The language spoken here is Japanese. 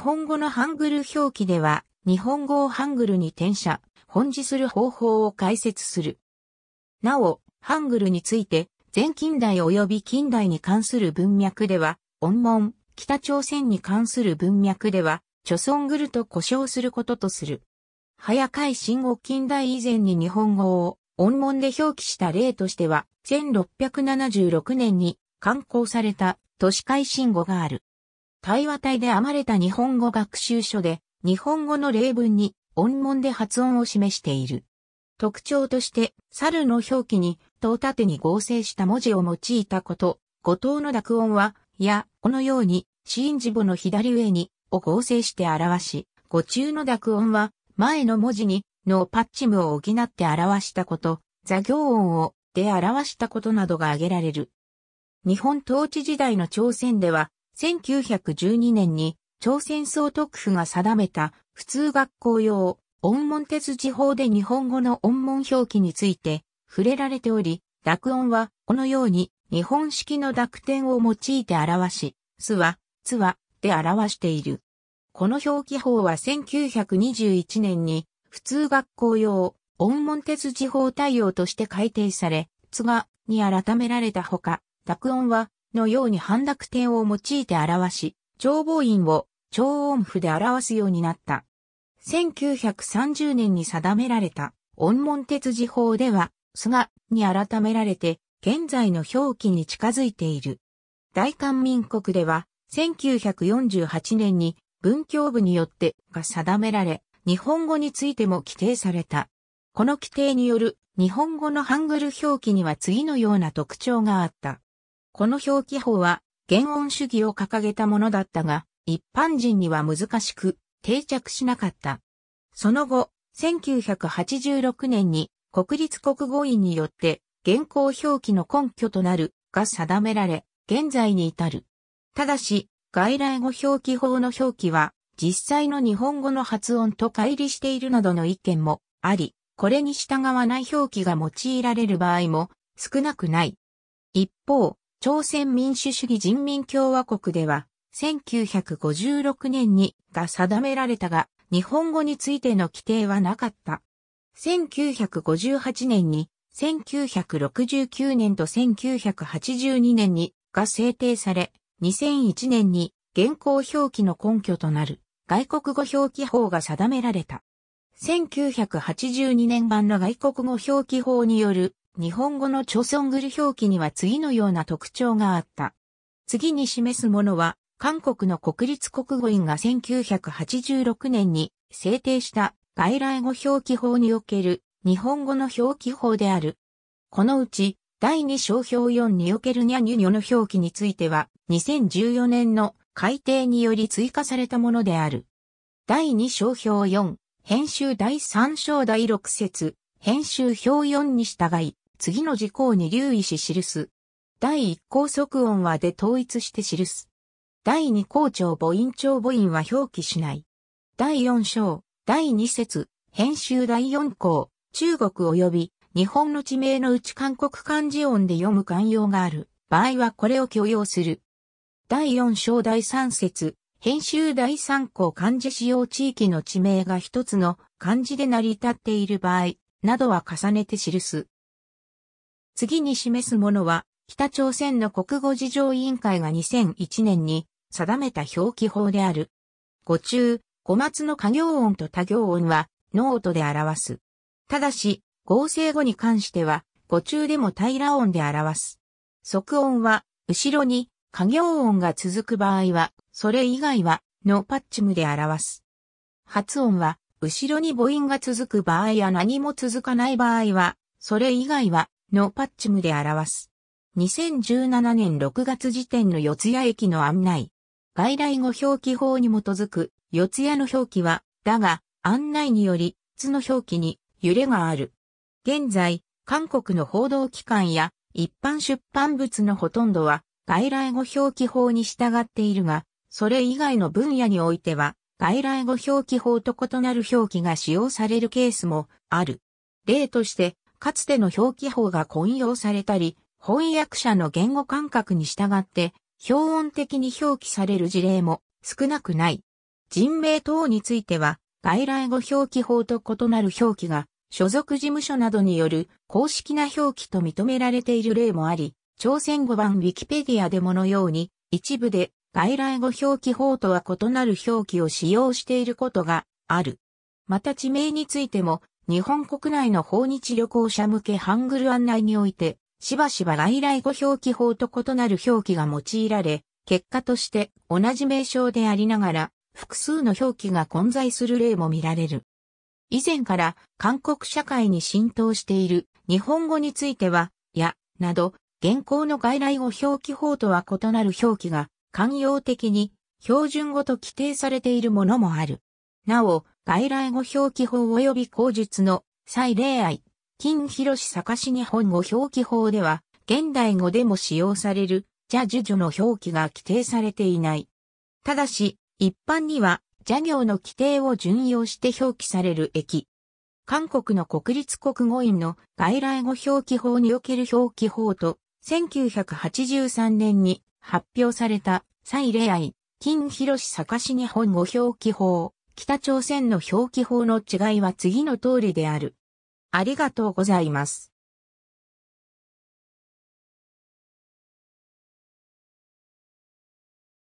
本語のハングル表記では、日本語をハングルに転写、本字する方法を解説する。なお、ハングルについて、前近代及び近代に関する文脈では、音文、北朝鮮に関する文脈では、チョソングルと呼称することとする。早回新語近代以前に日本語を音文で表記した例としては、1676年に刊行された都市改新語がある。対話体で編まれた日本語学習書で、日本語の例文に音文で発音を示している。特徴として、猿の表記に、と縦に合成した文字を用いたこと、五藤の濁音は、や、このように、新字母の左上に、を合成して表し、五中の濁音は、前の文字に、のパッチムを補って表したこと、座行音を、で表したことなどが挙げられる。日本統治時代の朝鮮では、1912年に朝鮮総督府が定めた普通学校用音文手筋法で日本語の音文表記について触れられており、濁音はこのように日本式の濁点を用いて表し、すは、つは、で表している。この表記法は1921年に普通学校用音文手筋法対応として改定され、つがに改められたほか、濁音はのように半濁点を用いて表し、長望音を長音符で表すようになった。1930年に定められた音門鉄字法では、菅に改められて、現在の表記に近づいている。大韓民国では、1948年に文教部によってが定められ、日本語についても規定された。この規定による日本語のハングル表記には次のような特徴があった。この表記法は原音主義を掲げたものだったが、一般人には難しく定着しなかった。その後、1986年に国立国語院によって現行表記の根拠となるが定められ、現在に至る。ただし、外来語表記法の表記は実際の日本語の発音と乖離しているなどの意見もあり、これに従わない表記が用いられる場合も少なくない。一方、朝鮮民主主義人民共和国では、1956年にが定められたが、日本語についての規定はなかった。1958年に、1969年と1982年にが制定され、2001年に現行表記の根拠となる外国語表記法が定められた。1982年版の外国語表記法による日本語のチョソングル表記には次のような特徴があった。次に示すものは、韓国の国立国語院が1986年に制定した外来語表記法における日本語の表記法である。このうち、第2章表4におけるニャニュニョの表記については、2014年の改定により追加されたものである。第2章表4、編集第3章第6節、編集表4に従い、次の事項に留意し記す。第1項即音はで統一して記す。第2項長母音長母音は表記しない。第4章、第2節、編集第4項、中国及び日本の地名のうち韓国漢字音で読む慣用がある場合はこれを許容する。第4章第3節、編集第3項漢字使用地域の地名が一つの漢字で成り立っている場合などは重ねて記す。次に示すものは、北朝鮮の国語事情委員会が2001年に定めた表記法である。語中、語末の過行音と多行音は、ノートで表す。ただし、合成語に関しては、語中でも平ら音で表す。即音は、後ろに、過行音が続く場合は、それ以外は、ノパッチムで表す。発音は、後ろに母音が続く場合や何も続かない場合は、それ以外は、のパッチムで表す。2017年6月時点の四谷駅の案内。外来語表記法に基づく四谷の表記は、だが、案内により、図の表記に揺れがある。現在、韓国の報道機関や一般出版物のほとんどは外来語表記法に従っているが、それ以外の分野においては、外来語表記法と異なる表記が使用されるケースもある。例として、かつての表記法が混用されたり、翻訳者の言語感覚に従って、標音的に表記される事例も少なくない。人名等については、外来語表記法と異なる表記が、所属事務所などによる公式な表記と認められている例もあり、朝鮮語版ウィキペディアでものように、一部で外来語表記法とは異なる表記を使用していることがある。また地名についても、日本国内の訪日旅行者向けハングル案内において、しばしば外来語表記法と異なる表記が用いられ、結果として同じ名称でありながら、複数の表記が混在する例も見られる。以前から韓国社会に浸透している日本語については、や、など、現行の外来語表記法とは異なる表記が、慣用的に標準語と規定されているものもある。なお、外来語表記法及び口述の再例愛、金広坂市日本語表記法では、現代語でも使用される、じゃじゅの表記が規定されていない。ただし、一般には、じ行の規定を順用して表記される駅。韓国の国立国語院の外来語表記法における表記法と、1983年に発表された、再例愛、金広坂市日本語表記法。北朝鮮の表記法の違いは次の通りである。ありがとうございます。